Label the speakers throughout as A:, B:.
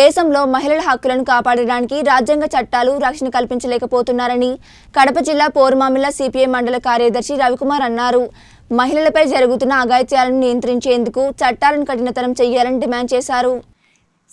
A: దేశంలో మహిళల హక్కులను కాపాడడానికి రాజ్యాంగ చట్టాలు రక్షణ కల్పించలేకపోతున్నారని కడప జిల్లా పోరుమామిల సిపిఐ మండల కార్యదర్శి రవికుమార్ అన్నారు మహిళలపై జరుగుతున్న అఘాయిత్యాలను నియంత్రించేందుకు చట్టాలను కఠినతరం చేయాలని డిమాండ్ చేశారు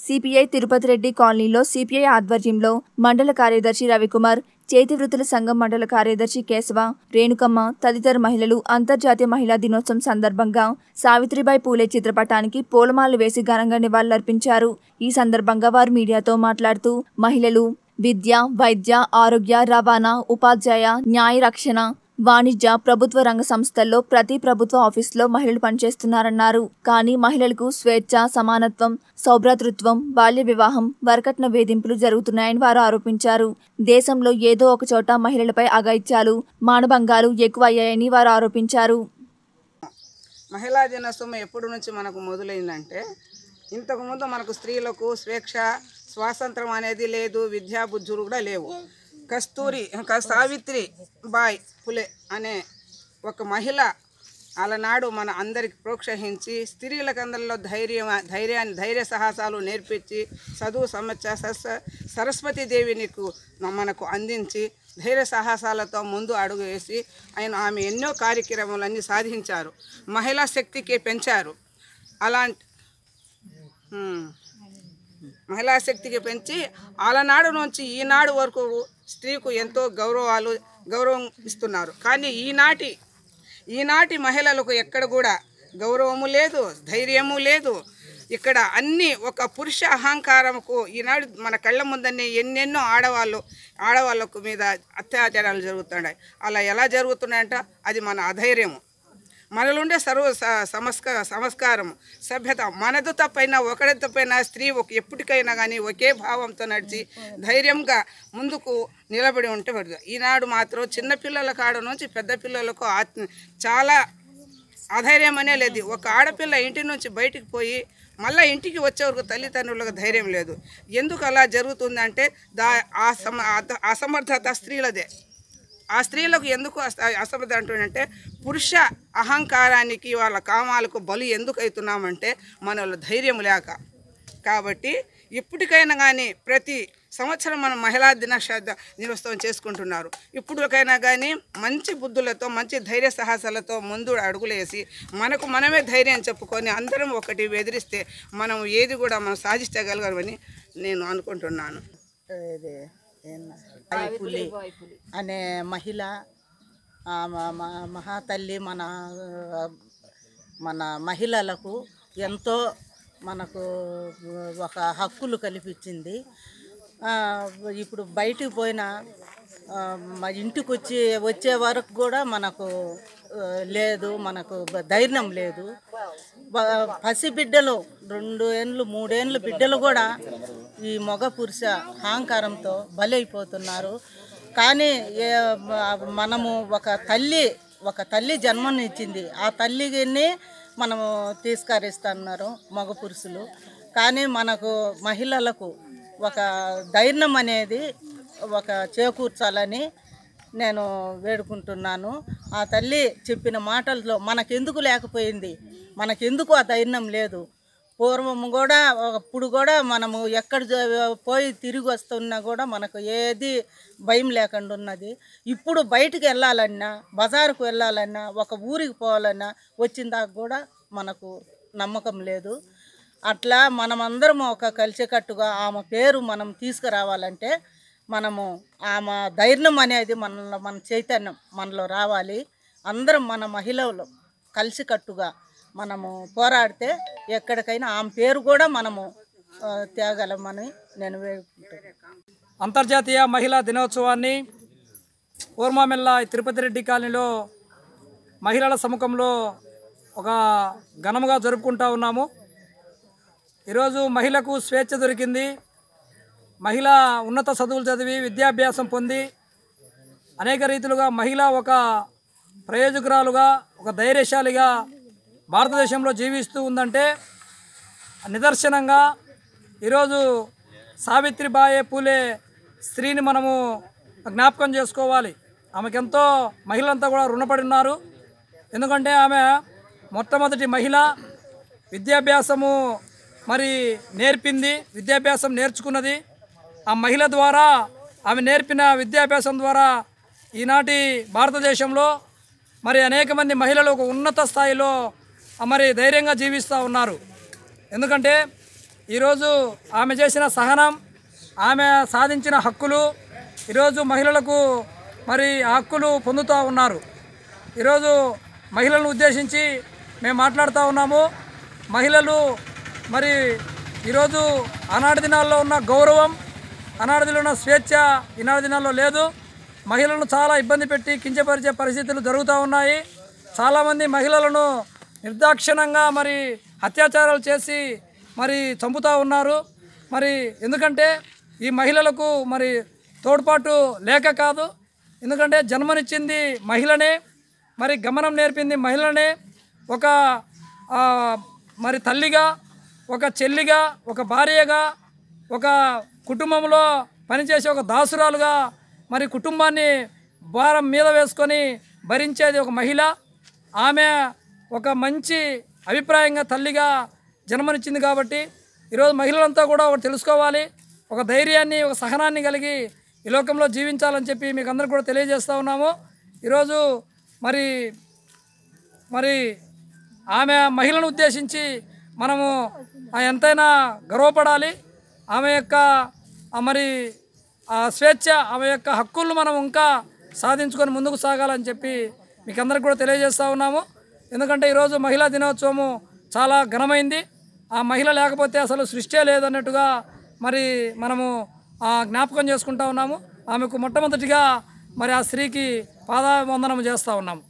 A: సిపిఐ తిరుపతి రెడ్డి కాలనీలో సిపిఐ ఆధ్వర్యంలో మండల కార్యదర్శి రవికుమార్ చేతి వృత్తుల సంఘం మండల కార్యదర్శి కేశవ రేణుకమ్మ తదితర మహిళలు అంతర్జాతీయ మహిళా దినోత్సవం సందర్భంగా సావిత్రిబాయి పూలే చిత్రపటానికి పూలమాలలు వేసి ఘనంగా నివాళులర్పించారు ఈ సందర్భంగా వారు మీడియాతో మాట్లాడుతూ మహిళలు విద్య వైద్య ఆరోగ్య రవాణా ఉపాధ్యాయ న్యాయ రక్షణ వాణిజ్య ప్రభుత్వ రంగ సంస్థల్లో ప్రతి ప్రభుత్వ ఆఫీసులో మహిళలు పనిచేస్తున్నారన్నారు కానీ మహిళలకు స్వేచ్ఛ సమానత్వం సౌభ్రతృత్వం బాల్య వివాహం వరకట్న వేధింపులు జరుగుతున్నాయని వారు ఆరోపించారు దేశంలో ఏదో ఒక చోట మహిళలపై అగాయిత్యాలు మానభంగాలు ఎక్కువ అయ్యాయని వారు ఆరోపించారు
B: మహిళా దినోత్సవం ఎప్పటి నుంచి మనకు మొదలైందంటే ఇంతకుముందు మనకు స్త్రీలకు స్వేచ్ఛ స్వాతంత్రం అనేది లేదు విద్యా బుద్ధులు కూడా లేవు కస్తూరి సావిత్రి బాయ్ పులే అనే ఒక మహిళ అలనాడు మన అందరికి ప్రోత్సహించి స్త్రీలకందరిలో ధైర్యం ధైర్యాన్ని ధైర్య సాహసాలు నేర్పించి చదువు సమస్య సరస్వతీదేవి నీకు మనకు అందించి ధైర్య సాహసాలతో ముందు అడుగు వేసి ఆయన ఆమె ఎన్నో కార్యక్రమాలన్నీ సాధించారు మహిళా శక్తికి పెంచారు అలాంటి మహిళా శక్తికి పెంచి ఆలనాడు నుంచి ఈనాడు వరకు స్త్రీకు ఎంతో గౌరవాలు గౌరవం ఇస్తున్నారు కానీ ఈనాటి ఈనాటి మహిళలకు ఎక్కడ కూడా గౌరవము లేదు ధైర్యము లేదు ఇక్కడ అన్ని ఒక పురుష అహంకారంకు ఈనాడు మన కళ్ళ ముందనే ఎన్నెన్నో ఆడవాళ్ళు ఆడవాళ్ళకు మీద అత్యాచారాలు జరుగుతున్నాయి అలా ఎలా జరుగుతున్నాయంట అది మన అధైర్యము మనలో ఉండే సర్వ సంస్క సంస్కారం సభ్యత మనది తప్పైనా ఒకడి తప్పైనా స్త్రీ ఒక ఎప్పటికైనా కానీ ఒకే భావంతో నడిచి ధైర్యంగా ముందుకు నిలబడి ఉంటే ఈనాడు మాత్రం చిన్నపిల్లల కాడ నుంచి పెద్ద పిల్లలకు చాలా అధైర్యం అనే లేదు ఒక ఆడపిల్ల ఇంటి నుంచి బయటికి పోయి మళ్ళీ ఇంటికి వచ్చే వరకు తల్లిదండ్రులకు ధైర్యం లేదు ఎందుకు అలా జరుగుతుందంటే దా అసమర్థత స్త్రీలదే ఆ స్త్రీలకు ఎందుకు అసభ్యత అంటుందంటే పురుష అహంకారానికి వాళ్ళ కామాలకు బలు ఎందుకు అవుతున్నామంటే మన ధైర్యం లేక కాబట్టి ఇప్పటికైనా కానీ ప్రతి సంవత్సరం మనం మహిళా దినోత్సవ దినోత్సవం చేసుకుంటున్నారు ఇప్పుడుకైనా కానీ మంచి బుద్ధులతో మంచి ధైర్య సాహసాలతో ముందు అడుగులేసి మనకు మనమే ధైర్యం చెప్పుకొని అందరం ఒకటి ఎదిరిస్తే మనం ఏది కూడా మనం సాధించగలగమని
C: నేను అనుకుంటున్నాను ఇది పులి అనే మహిళ మహాతల్లి మన మన మహిళలకు ఎంతో మనకు ఒక హక్కులు కల్పించింది ఇప్పుడు బయటికి పోయిన ఇంటికి వచ్చి వచ్చే వరకు కూడా మనకు లేదు మనకు ధైర్యం లేదు పసిబిడ్డలు రెండు ఏండ్లు మూడేండ్లు బిడ్డలు కూడా ఈ మగ పురుష అహంకారంతో బలైపోతున్నారు కానీ మనము ఒక తల్లి ఒక తల్లి జన్మనిచ్చింది ఆ తల్లిని మనము తీసుకరిస్తున్నారు మగ పురుషులు కానీ మనకు మహిళలకు ఒక ధైర్యం అనేది ఒక చేకూర్చాలని నేను వేడుకుంటున్నాను ఆ తల్లి చెప్పిన మాటలతో మనకెందుకు లేకపోయింది మనకెందుకు ఆ ధైర్యం లేదు పూర్వం కూడా ఒకప్పుడు కూడా మనము ఎక్కడ పోయి తిరిగి వస్తున్నా కూడా మనకు ఏది భయం లేకుండా ఉన్నది ఇప్పుడు బయటికి వెళ్ళాలన్నా బజారుకు వెళ్ళాలన్నా ఒక ఊరికి పోవాలన్నా వచ్చిన దాకా కూడా మనకు నమ్మకం లేదు అట్లా మనమందరం ఒక కలిసికట్టుగా ఆమె పేరు మనం తీసుకురావాలంటే మనము ఆమె ధైర్యం అనేది మనలో మన చైతన్యం మనలో రావాలి అందరం మన మహిళలు కలిసికట్టుగా మనము పోరాడితే ఎక్కడికైనా ఆమె పేరు కూడా మనము తేగలమని నేను
D: అంతర్జాతీయ మహిళా దినోత్సవాన్ని ఊర్మామిల్లా తిరుపతి రెడ్డి కాలనీలో మహిళల సముఖంలో ఒక ఘనముగా జరుపుకుంటా ఉన్నాము ఈరోజు మహిళకు స్వేచ్ఛ దొరికింది మహిళ ఉన్నత చదువులు చదివి విద్యాభ్యాసం పొంది అనేక రీతిలుగా మహిళ ఒక ప్రయోజకురాలుగా ఒక ధైర్యశాలిగా భారతదేశంలో జీవిస్తూ ఉందంటే నిదర్శనంగా ఈరోజు సావిత్రిబాయే పూలే స్త్రీని మనము జ్ఞాపకం చేసుకోవాలి ఆమెకెంతో మహిళలంతా కూడా రుణపడి ఉన్నారు ఎందుకంటే ఆమె మొట్టమొదటి మహిళ విద్యాభ్యాసము మరి నేర్పింది విద్యాభ్యాసం నేర్చుకున్నది ఆ మహిళ ద్వారా ఆమె నేర్పిన విద్యాభ్యాసం ద్వారా ఈనాటి భారతదేశంలో మరి అనేక మంది మహిళలు ఒక ఉన్నత స్థాయిలో మరి ధైర్యంగా జీవిస్తూ ఉన్నారు ఎందుకంటే ఈరోజు ఆమె చేసిన సహనం ఆమె సాధించిన హక్కులు ఈరోజు మహిళలకు మరి హక్కులు పొందుతూ ఉన్నారు ఈరోజు మహిళలను ఉద్దేశించి మేము మాట్లాడుతూ ఉన్నాము మహిళలు మరి ఈరోజు ఆనాడు దినాల్లో ఉన్న గౌరవం ఆనాటి ఉన్న స్వేచ్ఛ ఈనాడు దినాల్లో లేదు మహిళలను చాలా ఇబ్బంది పెట్టి కించపరిచే పరిస్థితులు జరుగుతూ ఉన్నాయి చాలామంది మహిళలను నిర్దాక్షిణంగా మరి అత్యాచారాలు చేసి మరి చంపుతూ ఉన్నారు మరి ఎందుకంటే ఈ మహిళలకు మరి తోడ్పాటు లేక కాదు ఎందుకంటే జన్మనిచ్చింది మహిళనే మరి గమనం నేర్పింది మహిళనే ఒక మరి తల్లిగా ఒక చెల్లిగా ఒక భార్యగా ఒక కుటుంబంలో పనిచేసే ఒక దాసురాలుగా మరి కుటుంబాన్ని భారం మీద వేసుకొని భరించేది ఒక మహిళ ఆమె ఒక మంచి అభిప్రాయంగా తల్లిగా జన్మనిచ్చింది కాబట్టి ఈరోజు మహిళలంతా కూడా ఒకటి తెలుసుకోవాలి ఒక ధైర్యాన్ని ఒక సహనాన్ని కలిగి ఈ లోకంలో జీవించాలని చెప్పి మీకు అందరూ కూడా తెలియజేస్తూ ఉన్నాము ఈరోజు మరి మరి ఆమె మహిళను ఉద్దేశించి మనము ఎంతైనా గర్వపడాలి ఆమె యొక్క మరి స్వేచ్ఛ ఆమె యొక్క హక్కులను మనం ఇంకా సాధించుకొని ముందుకు సాగాలని చెప్పి మీకు అందరికి కూడా తెలియజేస్తూ ఉన్నాము ఎందుకంటే ఈరోజు మహిళా దినోత్సవము చాలా ఘనమైంది ఆ మహిళ లేకపోతే అసలు సృష్టే లేదన్నట్టుగా మరి మనము జ్ఞాపకం చేసుకుంటా ఉన్నాము ఆమెకు మొట్టమొదటిగా మరి ఆ స్త్రీకి పాదావందనం చేస్తూ ఉన్నాము